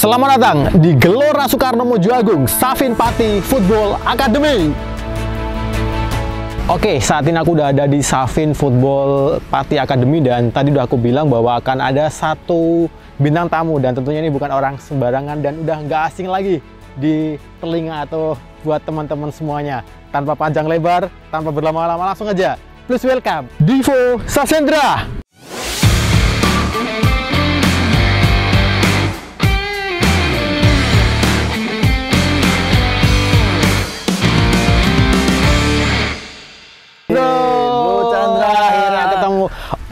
Selamat datang di Gelora Soekarno Mojo Agung Safin Pati Football Academy. Oke, saat ini aku udah ada di Safin Football Pati Academy dan tadi udah aku bilang bahwa akan ada satu bintang tamu dan tentunya ini bukan orang sembarangan dan udah nggak asing lagi di telinga atau buat teman-teman semuanya. Tanpa panjang lebar, tanpa berlama-lama langsung aja. Please welcome Divo Sasendra.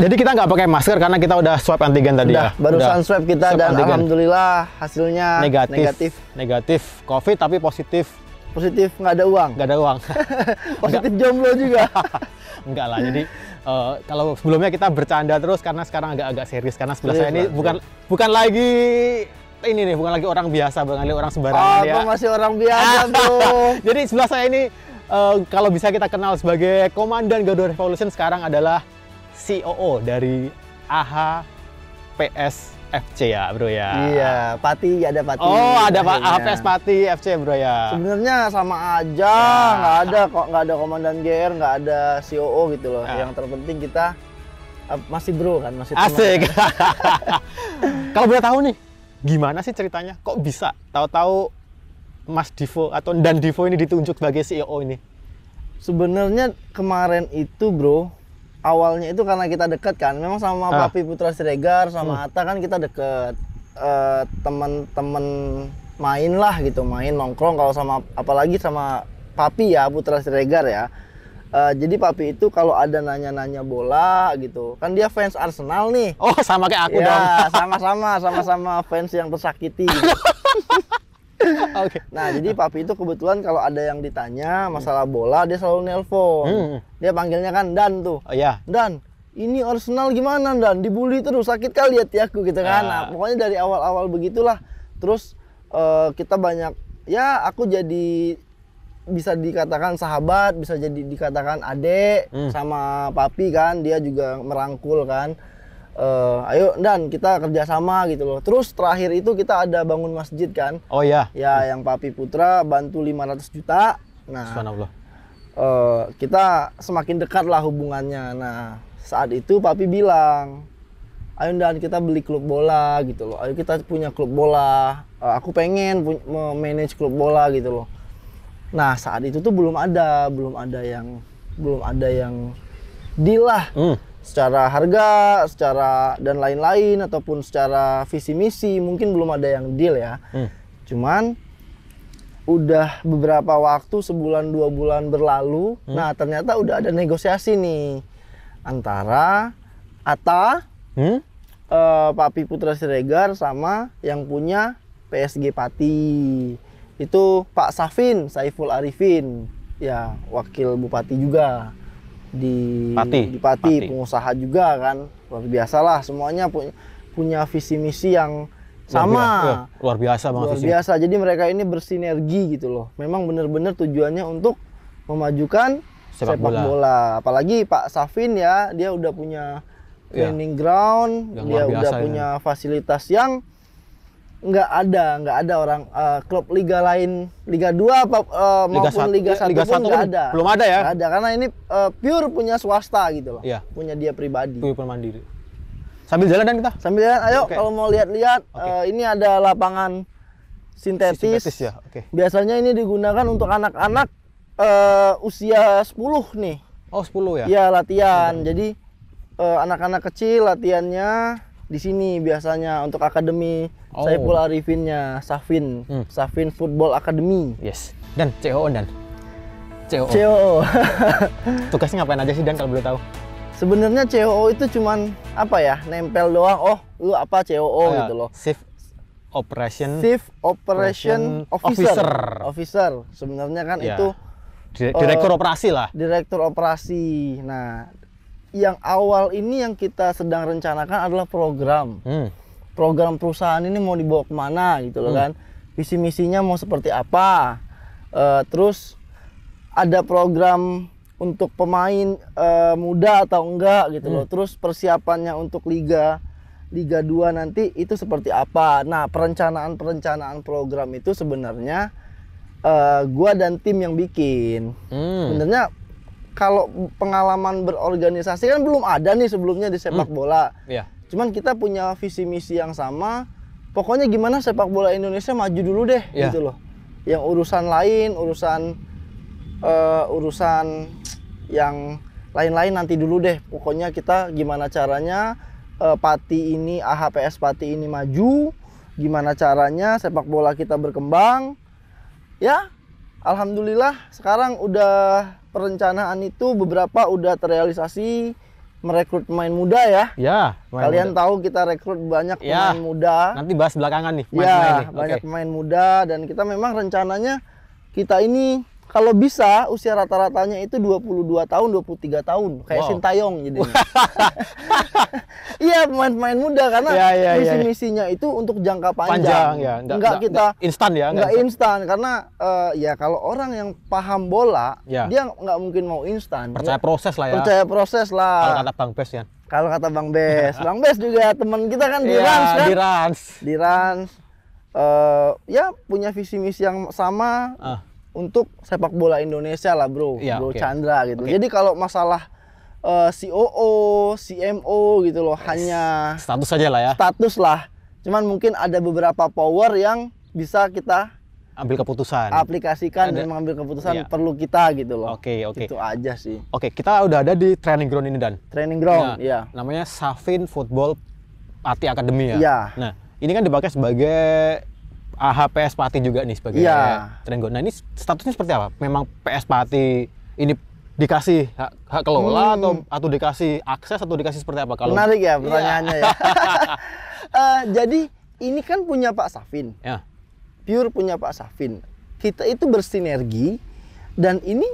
Jadi kita nggak pakai masker karena kita udah swab antigen tadi udah, ya. Barusan udah. swab kita swab dan antigen. alhamdulillah hasilnya negatif. Negatif. Negatif COVID tapi positif. Positif nggak ada uang. Nggak ada uang. positif jomblo juga. Enggak lah. Jadi uh, kalau sebelumnya kita bercanda terus karena sekarang agak-agak serius karena sebelah serius, saya ini serius. bukan bukan lagi ini nih bukan lagi orang biasa bang Ali orang sembarangan oh, ya. masih orang biasa tuh. Jadi sebelah saya ini uh, kalau bisa kita kenal sebagai Komandan Garuda Revolution sekarang adalah COO dari AHA FC ya bro ya. Iya, Pati ada Pati. Oh ada Pak APS Pati FC bro ya. Sebenarnya sama aja, ya. nggak ya. ada kok nggak ada komandan GR, nggak ada COO gitu loh. Ya. Yang terpenting kita masih bro kan, masih teman. Asik. Kan? Kalau boleh tahu nih, gimana sih ceritanya? Kok bisa tahu-tahu Mas Divo atau Dan Divo ini ditunjuk sebagai CEO ini? Sebenarnya kemarin itu bro, awalnya itu karena kita dekat kan memang sama ah. Papi Putra Siregar sama hmm. Atta kan kita deket uh, temen-temen main lah gitu main nongkrong kalau sama apalagi sama Papi ya Putra Siregar ya Uh, jadi papi itu kalau ada nanya-nanya bola gitu, kan dia fans Arsenal nih. Oh, sama kayak aku ya, dong. sama-sama, sama-sama fans yang tersakiti. Gitu. okay. Nah, jadi papi itu kebetulan kalau ada yang ditanya masalah bola, dia selalu nelpon. Hmm. Dia panggilnya kan Dan tuh. Oh iya. Dan, ini Arsenal gimana Dan? Dibully terus, sakit kali ya aku gitu kan. Uh. Nah, pokoknya dari awal-awal begitulah. Terus uh, kita banyak ya aku jadi bisa dikatakan sahabat, bisa jadi dikatakan adik hmm. sama papi kan, dia juga merangkul kan uh, ayo dan kita kerja sama gitu loh. Terus terakhir itu kita ada bangun masjid kan? Oh ya. Ya yang Papi Putra bantu 500 juta. Nah. Uh, kita semakin dekat lah hubungannya. Nah saat itu Papi bilang, ayo dan kita beli klub bola gitu loh. Ayo kita punya klub bola. Uh, aku pengen manage klub bola gitu loh. Nah saat itu tuh belum ada, belum ada yang belum ada yang deal lah. Hmm secara harga, secara dan lain-lain ataupun secara visi misi mungkin belum ada yang deal ya. Hmm. Cuman udah beberapa waktu sebulan dua bulan berlalu, hmm. nah ternyata udah ada negosiasi nih antara Ata, hmm? uh, Papi Putra Siregar sama yang punya PSG Pati itu Pak Safin Saiful Arifin, ya wakil bupati juga di Pati, di Pati, Pati. pengusaha juga kan luar biasa lah semuanya punya punya visi misi yang sama luar biasa, iya, luar biasa banget luar biasa sih. jadi mereka ini bersinergi gitu loh memang benar-benar tujuannya untuk memajukan sepak, sepak bola. bola apalagi Pak Safin ya dia udah punya iya. training ya. ground yang dia udah punya fasilitas yang nggak ada nggak ada orang uh, klub liga lain liga 2 apa uh, liga maupun 1, liga satu liga pun nggak ada belum ada ya gak ada karena ini uh, pure punya swasta gitu loh yeah. punya dia pribadi punya mandiri sambil jalan kan kita sambil jalan ayo okay. kalau mau lihat-lihat okay. uh, ini ada lapangan sintetis, sintetis ya okay. biasanya ini digunakan untuk anak-anak uh, usia 10 nih oh 10 ya ya latihan okay. jadi anak-anak uh, anak -anak kecil latihannya di sini biasanya untuk akademi oh. pula Arifinnya Safin hmm. Safin Football Academy yes dan CEO dan CEO CEO tugasnya ngapain aja sih dan kalau belum tahu sebenarnya CEO itu cuman apa ya nempel doang oh lu apa CEO uh, ah, gitu loh shift operation chief operation, operation officer officer, officer. sebenarnya kan yeah. itu direktur uh, operasi lah direktur operasi nah yang awal ini yang kita sedang rencanakan adalah program. Hmm. Program perusahaan ini mau dibawa kemana gitu loh hmm. kan. Visi misinya mau seperti apa. Uh, terus ada program untuk pemain uh, muda atau enggak gitu hmm. loh. Terus persiapannya untuk liga liga 2 nanti itu seperti apa. Nah, perencanaan-perencanaan program itu sebenarnya uh, gua dan tim yang bikin. Hmm. Sebenarnya kalau pengalaman berorganisasi kan belum ada nih sebelumnya di sepak hmm. bola. Yeah. Cuman kita punya visi misi yang sama. Pokoknya gimana sepak bola Indonesia maju dulu deh yeah. gitu loh. Yang urusan lain, urusan uh, urusan yang lain-lain nanti dulu deh. Pokoknya kita gimana caranya uh, Pati ini AHPS Pati ini maju, gimana caranya sepak bola kita berkembang. Ya, alhamdulillah sekarang udah perencanaan itu beberapa udah terrealisasi merekrut pemain muda ya. Ya. Kalian muda. tahu kita rekrut banyak ya. pemain muda. Nanti bahas belakangan nih. ya, nih. banyak okay. pemain muda dan kita memang rencananya kita ini kalau bisa usia rata-ratanya itu 22 tahun, 23 tahun kayak wow. Sintayong jadi. iya pemain-pemain muda karena ya, ya, misi-misinya ya. itu untuk jangka panjang. Panjang ya, enggak, enggak kita instan ya, enggak, instan karena uh, ya kalau orang yang paham bola, ya. dia nggak mungkin mau instan. Percaya proses lah ya. Percaya proses lah. Kalau kata Bang Bes ya. Kalau kata Bang Bes, Bang Bes juga teman kita kan di ya, Rans kan. Di Rans. Di Rans. Uh, ya punya visi misi yang sama. uh. Untuk sepak bola Indonesia lah bro, ya, bro okay. Chandra gitu. Okay. Jadi kalau masalah uh, eh, COO, CMO gitu loh, hanya status saja lah ya. Status lah. Cuman mungkin ada beberapa power yang bisa kita ambil keputusan. Aplikasikan ada. dan mengambil keputusan iya. perlu kita gitu loh. Oke, okay, oke. Okay. Itu aja sih. Oke, okay, kita udah ada di training ground ini Dan. Training ground, nah, iya. Namanya Safin Football Pati Academy ya. Iya. Nah, ini kan dipakai sebagai AHPS Pati juga nih sebagai ya. training ground. Nah, ini statusnya seperti apa? Memang PS Pati ini dikasih hak, hak kelola hmm. atau atau dikasih akses atau dikasih seperti apa kalau menarik ya pertanyaannya ya, ya uh, jadi ini kan punya Pak Safin ya. pure punya Pak Safin kita itu bersinergi dan ini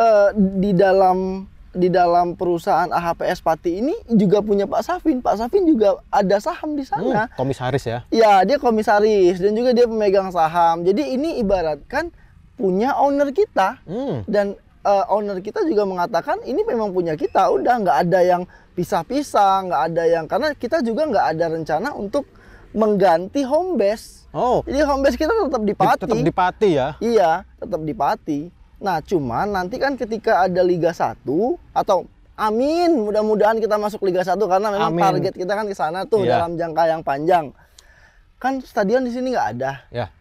uh, di dalam di dalam perusahaan AHPS Pati ini juga punya Pak Safin. Pak Safin juga ada saham di sana. Hmm, komisaris ya? Ya, dia komisaris dan juga dia pemegang saham. Jadi ini ibaratkan punya owner kita hmm. dan uh, owner kita juga mengatakan ini memang punya kita udah nggak ada yang pisah-pisah nggak ada yang karena kita juga nggak ada rencana untuk mengganti home base oh jadi home base kita tetap di Pati tetap di Pati ya iya tetap di Pati nah cuman nanti kan ketika ada Liga 1 atau Amin, mudah-mudahan kita masuk Liga 1 karena memang Amin. target kita kan ke sana tuh iya. dalam jangka yang panjang. Kan stadion di sini nggak ada. Ya.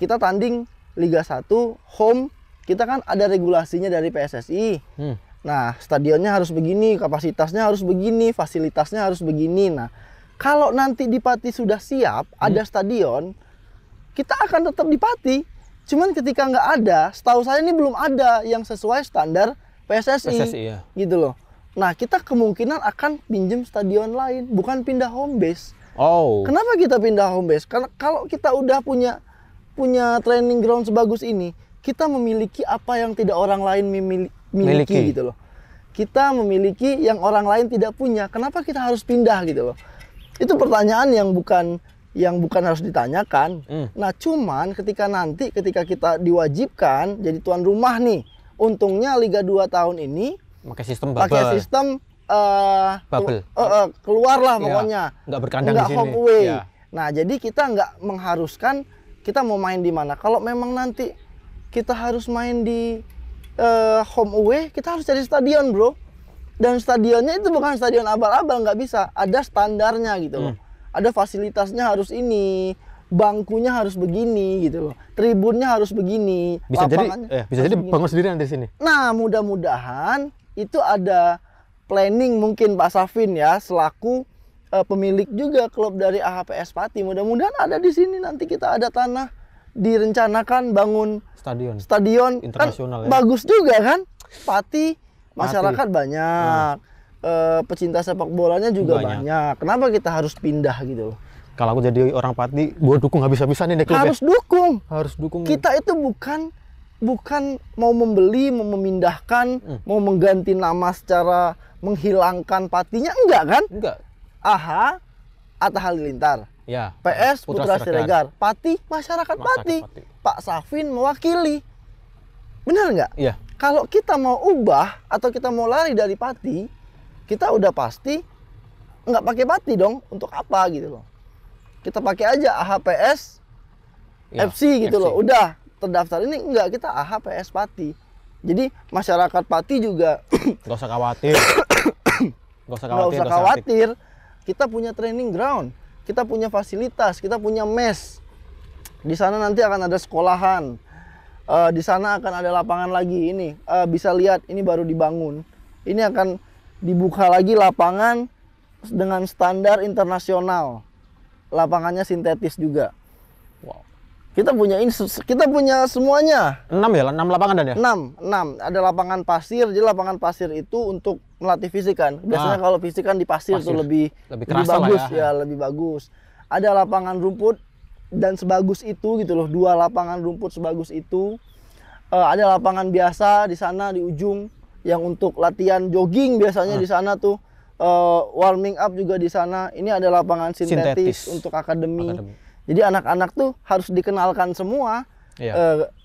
Kita tanding Liga 1 home kita kan ada regulasinya dari PSSI. Hmm. Nah, stadionnya harus begini, kapasitasnya harus begini, fasilitasnya harus begini. Nah, kalau nanti di Pati sudah siap, hmm. ada stadion, kita akan tetap di Pati. Cuman ketika nggak ada, setahu saya ini belum ada yang sesuai standar PSSI. PSSI ya. Gitu loh. Nah, kita kemungkinan akan pinjam stadion lain, bukan pindah home base. Oh. Kenapa kita pindah home base? Karena kalau kita udah punya punya training ground sebagus ini, kita memiliki apa yang tidak orang lain memiliki miliki. gitu loh. Kita memiliki yang orang lain tidak punya. Kenapa kita harus pindah gitu loh? Itu pertanyaan yang bukan yang bukan harus ditanyakan. Hmm. Nah, cuman ketika nanti ketika kita diwajibkan jadi tuan rumah nih, untungnya Liga 2 tahun ini pakai sistem bubble. Pakai sistem uh, bubble. Uh, eh, uh, eh, keluarlah ya. pokoknya. Enggak iya. berkandang nggak di sini. away. Ya. Nah, jadi kita nggak mengharuskan kita mau main di mana. Kalau memang nanti kita harus main di uh, home away, kita harus cari stadion, bro. Dan stadionnya itu bukan stadion abal-abal, nggak bisa. Ada standarnya gitu loh. Hmm. Ada fasilitasnya harus ini, bangkunya harus begini gitu loh. Tribunnya harus begini. Bisa jadi, eh, bisa jadi begini. bangun sendiri nanti sini. Nah, mudah-mudahan itu ada planning mungkin Pak Safin ya selaku uh, pemilik juga klub dari AHPS Pati. Mudah-mudahan ada di sini nanti kita ada tanah direncanakan bangun stadion stadion kan internasional kan ya. bagus juga kan Pati masyarakat Pati. banyak hmm. e, pecinta sepak bolanya juga banyak. banyak kenapa kita harus pindah gitu loh kalau aku jadi orang Pati gua dukung habis-habisan nih harus dukung harus dukung kita itu bukan bukan mau membeli mau memindahkan hmm. mau mengganti nama secara menghilangkan patinya enggak kan enggak aha Atta Halilintar Ya. PS Putra, Putra Siregar. Pati masyarakat, Pati. Pati. Pak Safin mewakili. Benar nggak? Iya. Kalau kita mau ubah atau kita mau lari dari Pati, kita udah pasti nggak pakai Pati dong. Untuk apa gitu loh? Kita pakai aja AHPS ya, FC gitu FC. loh. Udah terdaftar ini enggak kita AHPS Pati. Jadi masyarakat Pati juga nggak usah khawatir. Nggak usah khawatir. Gak usah khawatir. Kita punya training ground kita punya fasilitas, kita punya mes. Di sana nanti akan ada sekolahan. Uh, di sana akan ada lapangan lagi ini. Uh, bisa lihat ini baru dibangun. Ini akan dibuka lagi lapangan dengan standar internasional. Lapangannya sintetis juga. Wow. Kita punya ini kita punya semuanya. Enam ya, enam lapangan ada ya? Enam, 6. Ada lapangan pasir. Jadi lapangan pasir itu untuk melatih fisik kan. Biasanya nah, kalau fisik kan di pasir, tuh lebih lebih, lebih bagus ya. ya, lebih bagus. Ada lapangan rumput dan sebagus itu gitu loh. Dua lapangan rumput sebagus itu. Uh, ada lapangan biasa di sana di ujung yang untuk latihan jogging biasanya hmm. di sana tuh uh, warming up juga di sana. Ini ada lapangan sintetis, sintetis. untuk akademi. akademi. Jadi anak-anak tuh harus dikenalkan semua. Yeah. Iya. Uh,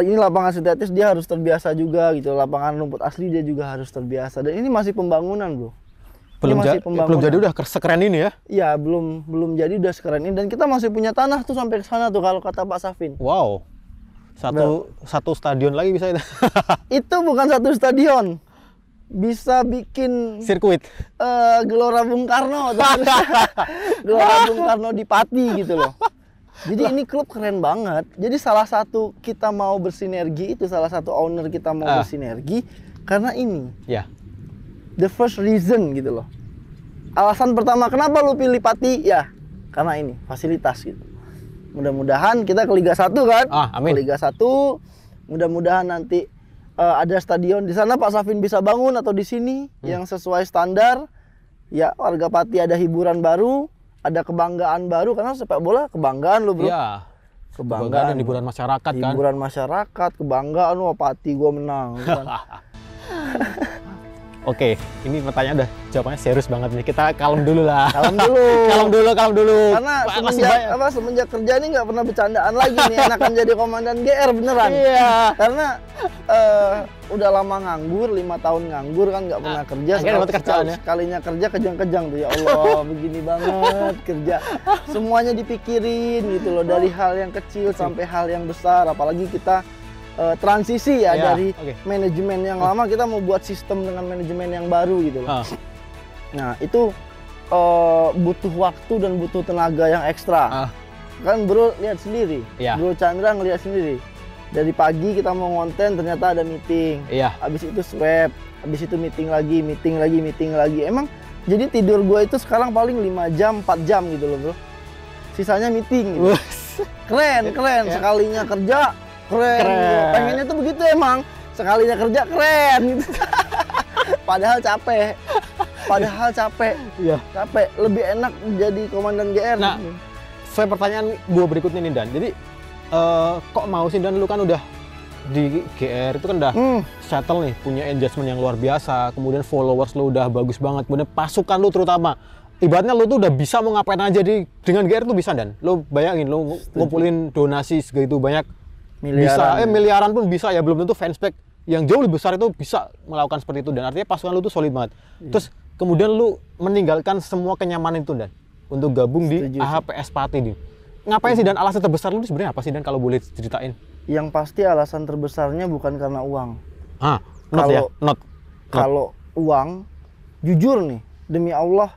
ini lapangan sintetis dia harus terbiasa juga gitu lapangan rumput asli dia juga harus terbiasa dan ini masih pembangunan bro belum masih belum jadi udah sekeren ini ya iya belum belum jadi udah sekeren ini dan kita masih punya tanah tuh sampai ke sana tuh kalau kata Pak Safin wow satu Bro. satu stadion lagi bisa itu bukan satu stadion bisa bikin sirkuit uh, Gelora Bung Karno Gelora Bung Karno di Pati gitu loh jadi ini klub keren banget. Jadi salah satu kita mau bersinergi itu salah satu owner kita mau uh. bersinergi karena ini. Ya. Yeah. The first reason gitu loh. Alasan pertama kenapa lu pilih Pati ya karena ini fasilitas gitu. Mudah-mudahan kita ke Liga 1 kan? Ah, amin. Ke Liga 1 mudah-mudahan nanti uh, ada stadion di sana Pak Safin bisa bangun atau di sini hmm. yang sesuai standar. Ya, warga Pati ada hiburan baru ada kebanggaan baru karena sepak bola kebanggaan lo bro. Iya. Kebanggaan, kebanggaan hiburan masyarakat hiburan kan. Hiburan masyarakat, kebanggaan lo pati gua menang. Kan? Oke, ini pertanyaan udah jawabannya serius banget nih. Kita kalem dulu lah. Kalem dulu. kalem dulu, kalem dulu. Karena Wah, semenjak, apa, semenjak kerja ini nggak pernah bercandaan lagi nih. Enakan jadi komandan GR beneran. Iya. Karena uh, udah lama nganggur, lima tahun nganggur kan nggak pernah nah, kerja. Sekal, sekal, ya? Sekalinya kerja kejang-kejang tuh ya Allah, begini banget kerja. Semuanya dipikirin gitu loh dari hal yang kecil sampai hal yang besar. Apalagi kita uh, transisi ya, yeah. dari okay. manajemen yang lama kita mau buat sistem dengan manajemen yang baru gitu loh. Huh. Nah, itu uh, butuh waktu dan butuh tenaga yang ekstra. Uh. Kan Bro lihat sendiri. Yeah. Bro Chandra ngelihat sendiri. Dari pagi kita mau ngonten ternyata ada meeting. Iya. Yeah. Habis itu swab, abis itu meeting lagi, meeting lagi, meeting lagi. Emang jadi tidur gue itu sekarang paling 5 jam, 4 jam gitu loh, Bro. Sisanya meeting gitu. keren, keren. Ya. Sekalinya kerja keren, keren. pengennya tuh begitu emang sekalinya kerja keren gitu padahal capek padahal capek iya. capek lebih enak jadi komandan GR nah saya pertanyaan gua berikutnya nih Dan jadi uh, kok mau sih Dan lu kan udah di GR itu kan udah hmm. settle nih punya adjustment yang luar biasa kemudian followers lu udah bagus banget kemudian pasukan lu terutama ibaratnya lu tuh udah bisa mau ngapain aja di dengan GR tuh bisa Dan lu bayangin lu ngumpulin donasi segitu banyak miliaran. bisa eh miliaran pun bisa ya belum tentu fanspek yang jauh lebih besar itu bisa melakukan seperti itu dan artinya pasukan lu tuh solid banget iya. terus kemudian lu meninggalkan semua kenyamanan itu dan untuk gabung Setuju, di AHPS Pati nih ngapain sih dan alasan terbesar lu sebenarnya apa sih dan kalau boleh ceritain yang pasti alasan terbesarnya bukan karena uang ah not ya? kalau, ya not, not. kalau uang jujur nih demi Allah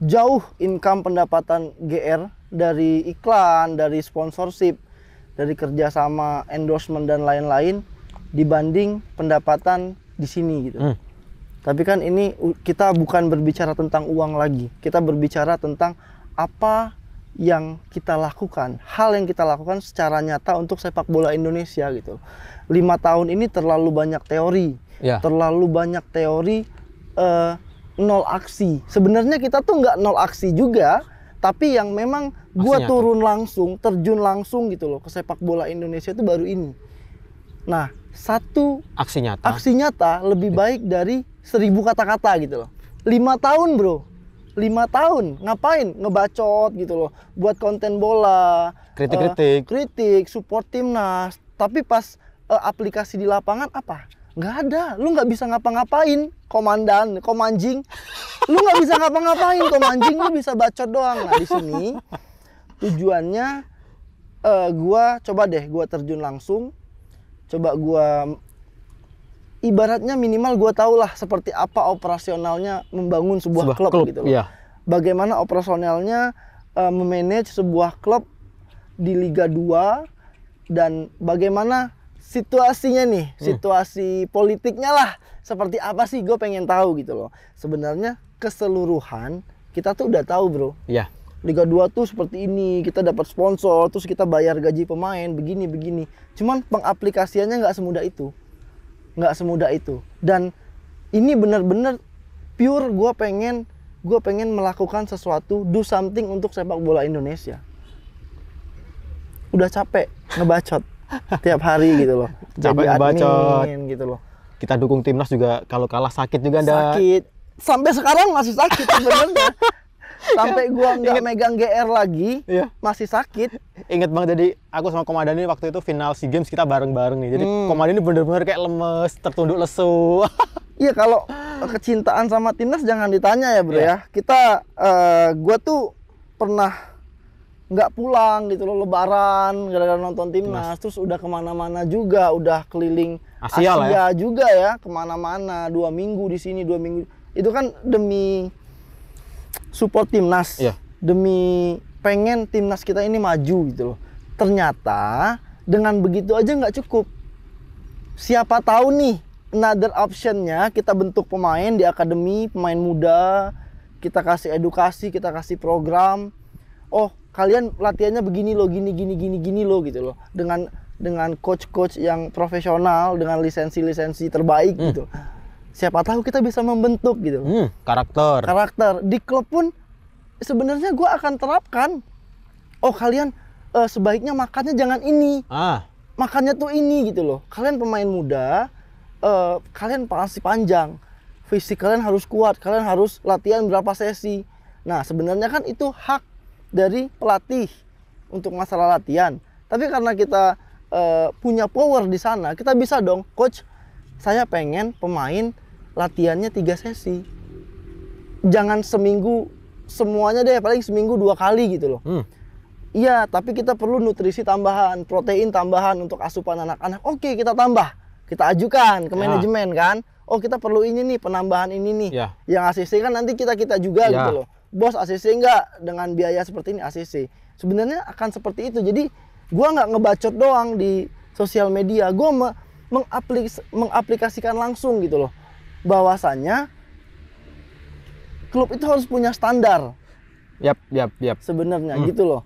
jauh income pendapatan GR dari iklan dari sponsorship dari kerja sama endorsement dan lain-lain dibanding pendapatan di sini gitu. Hmm. Tapi kan ini kita bukan berbicara tentang uang lagi. Kita berbicara tentang apa yang kita lakukan, hal yang kita lakukan secara nyata untuk sepak bola Indonesia gitu. Lima tahun ini terlalu banyak teori, ya. terlalu banyak teori uh, nol aksi. Sebenarnya kita tuh nggak nol aksi juga, tapi yang memang gue turun langsung, terjun langsung gitu loh ke sepak bola Indonesia itu baru ini. Nah, satu aksi nyata. Aksi nyata lebih iya. baik dari seribu kata-kata gitu loh. Lima tahun bro, lima tahun ngapain ngebacot gitu loh, buat konten bola, kritik-kritik, uh, kritik, support timnas. Tapi pas uh, aplikasi di lapangan apa? nggak ada lu nggak bisa ngapa-ngapain komandan komanjing lu nggak bisa ngapa-ngapain komanjing lu bisa bacot doang nah di sini tujuannya uh, gua coba deh gua terjun langsung coba gua ibaratnya minimal gua tau lah seperti apa operasionalnya membangun sebuah, sebuah klub, klub gitu Iya. bagaimana operasionalnya uh, memanage sebuah klub di Liga 2 dan bagaimana situasinya nih, hmm. situasi politiknya lah. Seperti apa sih gue pengen tahu gitu loh. Sebenarnya keseluruhan kita tuh udah tahu bro. Iya. Yeah. Liga 2 tuh seperti ini, kita dapat sponsor, terus kita bayar gaji pemain, begini begini. Cuman pengaplikasiannya nggak semudah itu, nggak semudah itu. Dan ini bener-bener pure gue pengen gue pengen melakukan sesuatu, do something untuk sepak bola Indonesia. Udah capek ngebacot tiap hari gitu loh. Capek jadi bacot. gitu loh. Kita dukung timnas juga kalau kalah sakit juga ada. Sakit. Sampai sekarang masih sakit sebenarnya. Sampai gua nggak megang GR lagi, iya. masih sakit. Ingat banget jadi aku sama Komandan ini waktu itu final SEA Games kita bareng-bareng nih. Jadi hmm. Komandan ini bener-bener kayak lemes, tertunduk lesu. iya kalau kecintaan sama timnas jangan ditanya ya, Bro yeah. ya. Kita uh, gua tuh pernah nggak pulang gitu loh lebaran gara-gara nonton timnas Mas. terus udah kemana-mana juga udah keliling Asia, ya. Asia ya. juga ya kemana-mana dua minggu di sini dua minggu itu kan demi support timnas ya. demi pengen timnas kita ini maju gitu loh ternyata dengan begitu aja nggak cukup siapa tahu nih another optionnya kita bentuk pemain di akademi pemain muda kita kasih edukasi kita kasih program oh kalian latihannya begini loh gini gini gini gini loh gitu loh dengan dengan coach-coach yang profesional dengan lisensi-lisensi terbaik hmm. gitu siapa tahu kita bisa membentuk gitu hmm, karakter karakter di klub pun sebenarnya gue akan terapkan oh kalian uh, sebaiknya makannya jangan ini ah. makannya tuh ini gitu loh kalian pemain muda uh, kalian pasti panjang fisik kalian harus kuat kalian harus latihan berapa sesi nah sebenarnya kan itu hak dari pelatih untuk masalah latihan. Tapi karena kita e, punya power di sana, kita bisa dong, coach, saya pengen pemain latihannya tiga sesi. Jangan seminggu semuanya deh, paling seminggu dua kali gitu loh. Hmm. Iya, tapi kita perlu nutrisi tambahan, protein tambahan untuk asupan anak-anak. Oke, kita tambah, kita ajukan ke ya. manajemen kan. Oh, kita perlu ini nih penambahan ini nih. Ya. Yang asisten kan nanti kita kita juga ya. gitu loh bos ACC enggak dengan biaya seperti ini ACC sebenarnya akan seperti itu jadi gue nggak ngebacot doang di sosial media gue me mengaplik mengaplikasikan langsung gitu loh bahwasannya klub itu harus punya standar yap yap yap sebenarnya hmm. gitu loh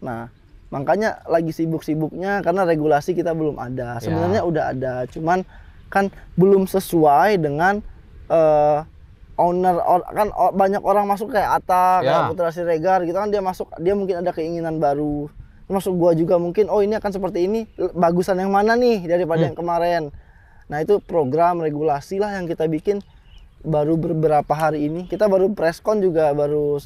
nah makanya lagi sibuk-sibuknya karena regulasi kita belum ada ya. sebenarnya ya. udah ada cuman kan belum sesuai dengan uh, owner or, kan banyak orang masuk kayak Ata, yeah. kayak ya. Putra Siregar gitu kan dia masuk dia mungkin ada keinginan baru. Masuk gua juga mungkin oh ini akan seperti ini, bagusan yang mana nih daripada hmm. yang kemarin. Nah, itu program regulasi lah yang kita bikin baru beberapa hari ini. Kita baru preskon juga baru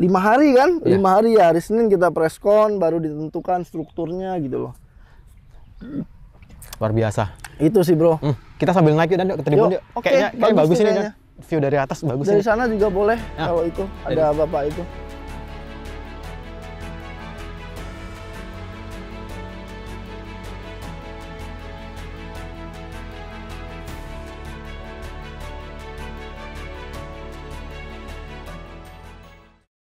lima hari kan? Yeah. Lima hari ya hari Senin kita preskon baru ditentukan strukturnya gitu loh. Luar biasa. Itu sih, Bro. Hmm. Kita sambil naik yuk dan yuk ke tribun yuk. yuk. Okay, kayaknya, kayak bagus, ini view dari atas bagus. Dari ini. sana juga boleh ya. kalau itu ada dari, bapak itu.